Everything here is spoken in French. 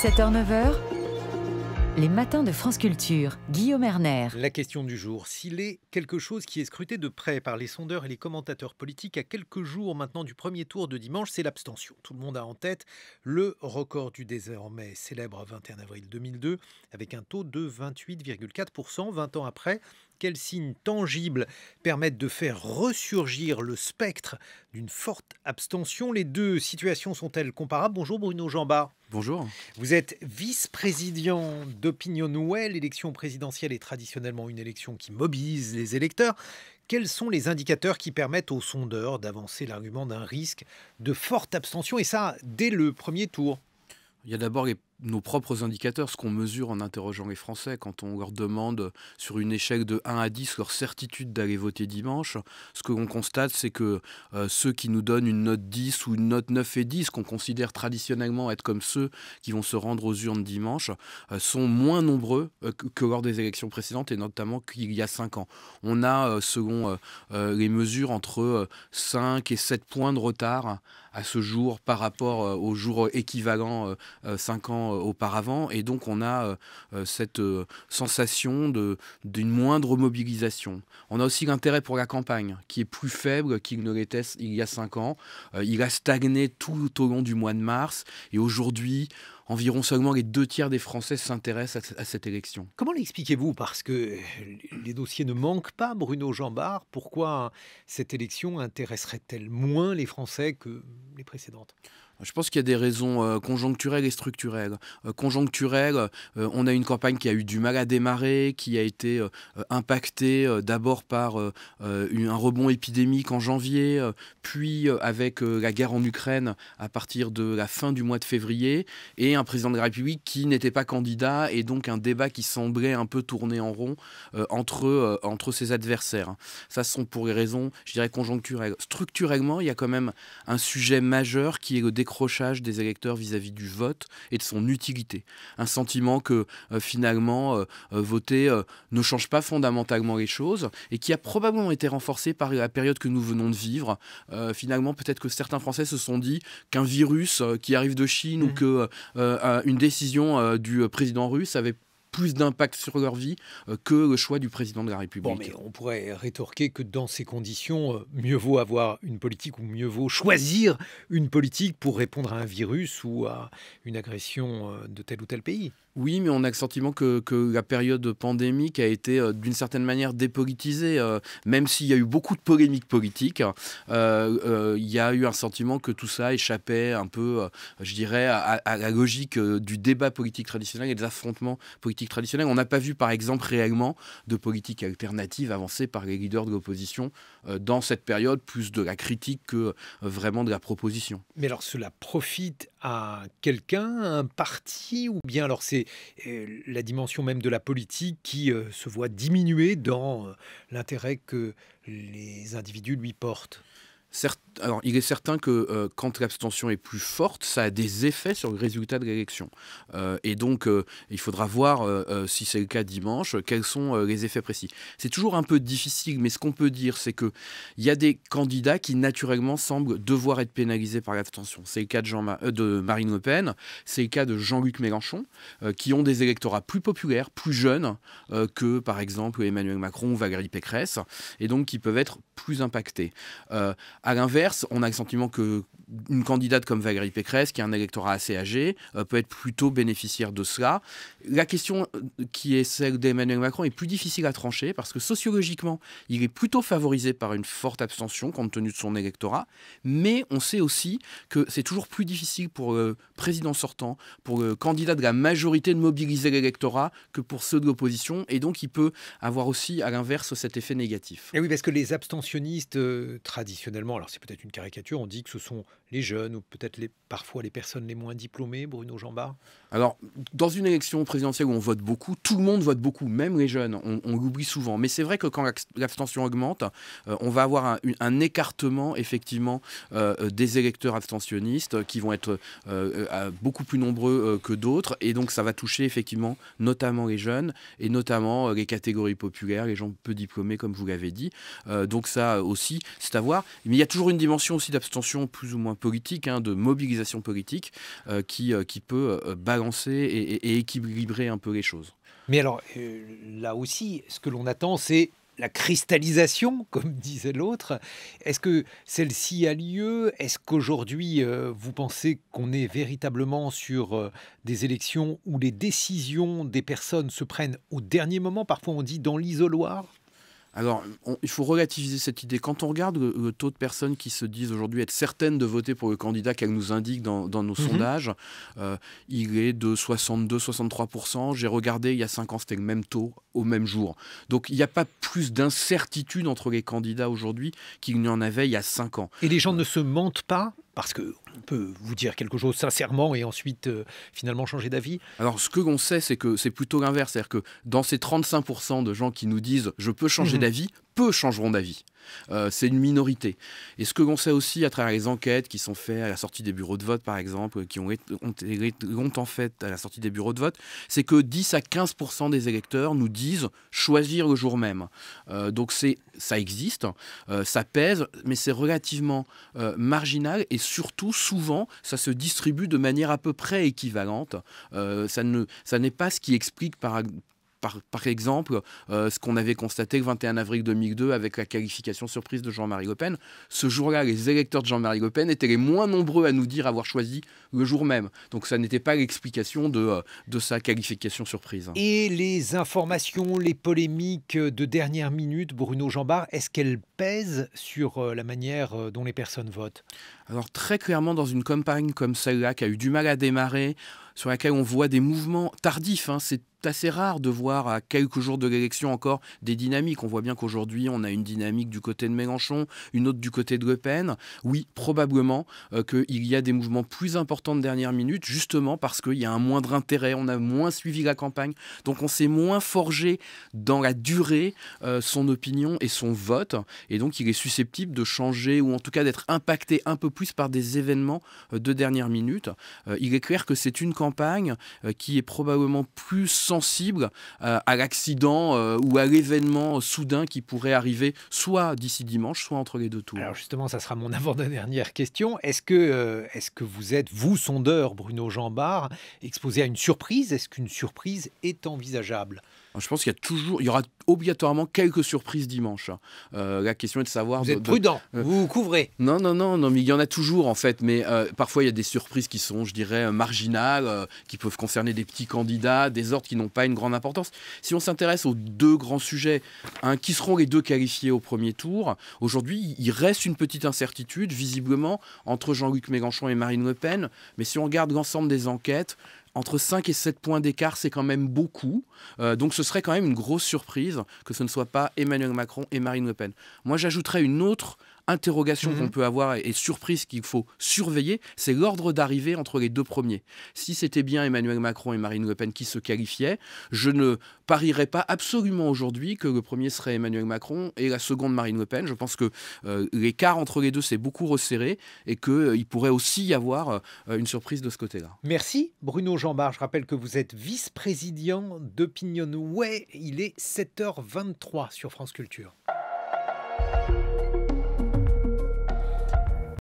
7h-9h, les matins de France Culture, Guillaume Erner. La question du jour, s'il est quelque chose qui est scruté de près par les sondeurs et les commentateurs politiques à quelques jours maintenant du premier tour de dimanche, c'est l'abstention. Tout le monde a en tête le record du désert mai, célèbre 21 avril 2002 avec un taux de 28,4%. 20 ans après, quels signes tangibles permettent de faire ressurgir le spectre d'une forte abstention Les deux situations sont-elles comparables Bonjour Bruno Jambard. Bonjour. Vous êtes vice-président d'Opinion Nouvelle. L'élection présidentielle est traditionnellement une élection qui mobilise les électeurs. Quels sont les indicateurs qui permettent aux sondeurs d'avancer l'argument d'un risque de forte abstention, et ça dès le premier tour Il y a d'abord les nos propres indicateurs, ce qu'on mesure en interrogeant les Français, quand on leur demande sur une échelle de 1 à 10 leur certitude d'aller voter dimanche, ce que constate, c'est que euh, ceux qui nous donnent une note 10 ou une note 9 et 10, qu'on considère traditionnellement être comme ceux qui vont se rendre aux urnes dimanche, euh, sont moins nombreux euh, que lors des élections précédentes et notamment qu'il y a 5 ans. On a, selon les mesures, entre 5 et 7 points de retard à ce jour par rapport au jour équivalent 5 ans euh, auparavant. Et donc, on a euh, euh, cette sensation d'une moindre mobilisation. On a aussi l'intérêt pour la campagne, qui est plus faible qu'il ne l'était il y a cinq ans. il a stagné tout au long du mois de mars. Et aujourd'hui, environ seulement les deux tiers des Français s'intéressent à, cette élection. Comment l'expliquez-vous Parce que les dossiers ne manquent pas, Bruno Jambard. Pourquoi cette élection intéresserait-elle moins les Français que les précédentes je pense qu'il y a des raisons euh, conjoncturelles et structurelles. Euh, conjoncturelles, euh, on a une campagne qui a eu du mal à démarrer, qui a été impactée d'abord par un rebond épidémique en janvier, puis avec la guerre en Ukraine à partir de la fin du mois de février, et un président de la République qui n'était pas candidat, et donc un débat qui semblait un peu tourné en rond entre, entre ses adversaires. Ça, ce sont pour les raisons, je dirais, conjoncturelles. Structurellement, il y a quand même un sujet majeur qui est le décrochage des électeurs vis-à-vis du vote et de son utilité. Un sentiment que euh, finalement, euh, euh, voter ne change pas fondamentalement les choses et qui a probablement été renforcé par la période que nous venons de vivre. finalement, peut-être que certains Français se sont dit qu'un virus qui arrive de Chine ou mmh. qu'une décision du président russe avait plus d'impact sur leur vie euh, que le choix du président de la République. Bon, mais on pourrait rétorquer que dans ces conditions, euh, mieux vaut avoir une politique ou mieux vaut choisir une politique pour répondre à un virus ou à une agression euh, de tel ou tel pays. Oui, mais on a le sentiment que, que la période pandémique a été d'une certaine manière dépolitisée, même s'il y a eu beaucoup de polémiques politiques. il y a eu un sentiment que tout ça échappait un peu, je dirais, à la logique du débat politique traditionnel et des affrontements politiques traditionnelle. On n'a pas vu, par exemple, réellement de politique alternative avancée par les leaders de l'opposition euh, dans cette période, plus de la critique que euh, vraiment de la proposition. Mais alors cela profite à quelqu'un, un parti, ou bien alors c'est euh, la dimension même de la politique qui se voit diminuer dans l'intérêt que les individus lui portent alors, il est certain que euh, quand l'abstention est plus forte, ça a des effets sur le résultat de l'élection. Euh, et donc, euh, il faudra voir, si c'est le cas dimanche, quels sont les effets précis. C'est toujours un peu difficile, mais ce qu'on peut dire, c'est qu'il y a des candidats qui, naturellement, semblent devoir être pénalisés par l'abstention. C'est le cas de, de Marine Le Pen, c'est le cas de Jean-Luc Mélenchon, qui ont des électorats plus populaires, plus jeunes que, par exemple, Emmanuel Macron ou Valérie Pécresse, et donc qui peuvent être plus impactés. À l'inverse, on a le sentiment que une candidate comme Valérie Pécresse, qui a un électorat assez âgé, euh, peut être plutôt bénéficiaire de cela. La question euh, qui est celle d'Emmanuel Macron est plus difficile à trancher parce que sociologiquement, il est plutôt favorisé par une forte abstention compte tenu de son électorat, mais on sait aussi que c'est toujours plus difficile pour le euh, président sortant, pour le candidat de la majorité de mobiliser l'électorat que pour ceux de l'opposition, et donc il peut avoir aussi à l'inverse cet effet négatif. Et oui, parce que les abstentionnistes traditionnellement alors c'est peut-être une caricature, on dit que ce sont les jeunes ou peut-être les, parfois les personnes les moins diplômées, Bruno Jambard alors, dans une élection présidentielle où on vote beaucoup, tout le monde vote beaucoup, même les jeunes, on, l'oublie souvent. Mais c'est vrai que quand l'abstention augmente, euh, on va avoir un, écartement, effectivement, euh, des électeurs abstentionnistes qui vont être euh, beaucoup plus nombreux que d'autres. Et donc, ça va toucher, effectivement, notamment les jeunes et notamment les catégories populaires, les gens peu diplômés, comme vous l'avez dit. donc, ça aussi, c'est à voir. Mais il y a toujours une dimension aussi d'abstention plus ou moins politique, hein, de mobilisation politique, qui, qui peut balancer et, équilibrer un peu les choses. Mais alors, euh, là aussi, ce que l'on attend, c'est la cristallisation, comme disait l'autre. Est-ce que celle-ci a lieu Est-ce qu'aujourd'hui, euh, vous pensez qu'on est véritablement sur euh, des élections où les décisions des personnes se prennent au dernier moment Parfois, on dit dans l'isoloir alors, il faut relativiser cette idée. Quand on regarde le, taux de personnes qui se disent aujourd'hui être certaines de voter pour le candidat qu'elles nous indiquent dans, nos mhm. sondages, euh, il est de 62-63%. J'ai regardé, il y a 5 ans, c'était le même taux au même jour. Donc, il n'y a pas plus d'incertitude entre les candidats aujourd'hui qu'il n'y en avait il y a 5 ans. Et les gens ne se mentent pas parce qu'on peut vous dire quelque chose sincèrement et ensuite euh, finalement changer d'avis Alors ce que l'on sait, c'est que c'est plutôt l'inverse. C'est-à-dire que dans ces 35% de gens qui nous disent je peux changer mmh d'avis, changeront d'avis. Euh, c'est une minorité. Et ce que l'on sait aussi à travers les enquêtes qui sont faites à la sortie des bureaux de vote, par exemple, qui ont été en fait à la sortie des bureaux de vote, c'est que 10 à 15 des électeurs nous disent choisir le jour même. Euh, donc c'est, ça existe, euh, ça pèse, mais c'est relativement marginal et surtout, souvent, ça se distribue de manière à peu près équivalente. ça, ne, ça n'est pas ce qui explique, par, par, exemple, euh, ce qu'on avait constaté le 21 avril 2002 avec la qualification surprise de Jean-Marie Le Pen. Ce jour-là, les électeurs de Jean-Marie Le Pen étaient les moins nombreux à nous dire avoir choisi le jour même. Donc ça n'était pas l'explication de, euh, de sa qualification surprise. Et les informations, les polémiques de dernière minute, Bruno Jambard, est-ce qu'elles pèsent sur euh, la manière dont les personnes votent alors très clairement, dans une campagne comme celle-là, qui a eu du mal à démarrer, sur laquelle on voit des mouvements tardifs, hein, c'est assez rare de voir à quelques jours de l'élection encore des dynamiques. On voit bien qu'aujourd'hui, on a une dynamique du côté de Mélenchon, une autre du côté de Le Pen. Oui, probablement euh, qu'il y a des mouvements plus importants de dernière minute, justement parce qu'il y a un moindre intérêt, on a moins suivi la campagne, donc on s'est moins forgé dans la durée euh, son opinion et son vote, et donc il est susceptible de changer, ou en tout cas d'être impacté un peu plus par des événements euh, de dernière minute. Euh, il est clair que c'est une campagne euh, qui est probablement plus sensible à l'accident ou à l'événement soudain qui pourrait arriver soit d'ici dimanche, soit entre les deux tours. Alors justement, ça sera mon avant-dernière question. Est-ce que, est-ce que vous êtes, vous, sondeur Bruno Jambard, exposé à une surprise Est-ce qu'une surprise est envisageable je pense qu'il y a toujours, il y aura obligatoirement quelques surprises dimanche. Hein. Euh, la question est de savoir. Vous êtes prudent, euh, vous vous couvrez. Non, non, non, non, mais il y en a toujours en fait. Mais euh, parfois il y a des surprises qui sont, je dirais, marginales, qui peuvent concerner des petits candidats, des ordres qui n'ont pas une grande importance. Si on s'intéresse aux deux grands sujets, hein, qui seront les deux qualifiés au premier tour Aujourd'hui, il reste une petite incertitude, visiblement, entre Jean-Luc Mélenchon et Marine Le Pen. Mais si on regarde l'ensemble des enquêtes, entre 5 et 7 points d'écart, c'est quand même beaucoup. Euh, donc ce serait quand même une grosse surprise que ce ne soit pas Emmanuel Macron et Marine Le Pen. Moi, j'ajouterais une autre interrogation mhm. qu'on peut avoir et, surprise qu'il faut surveiller, c'est l'ordre d'arrivée entre les deux premiers. Si c'était bien Emmanuel Macron et Marine Le Pen qui se qualifiaient, je ne parierais pas absolument aujourd'hui que le premier serait Emmanuel Macron et la seconde Marine Le Pen. Je pense que euh, l'écart entre les deux s'est beaucoup resserré et qu'il euh, il pourrait aussi y avoir euh, une surprise de ce côté-là. Merci Bruno Jambard. Je rappelle que vous êtes vice-président d'Opinion Way. Il est 7h23 sur France Culture.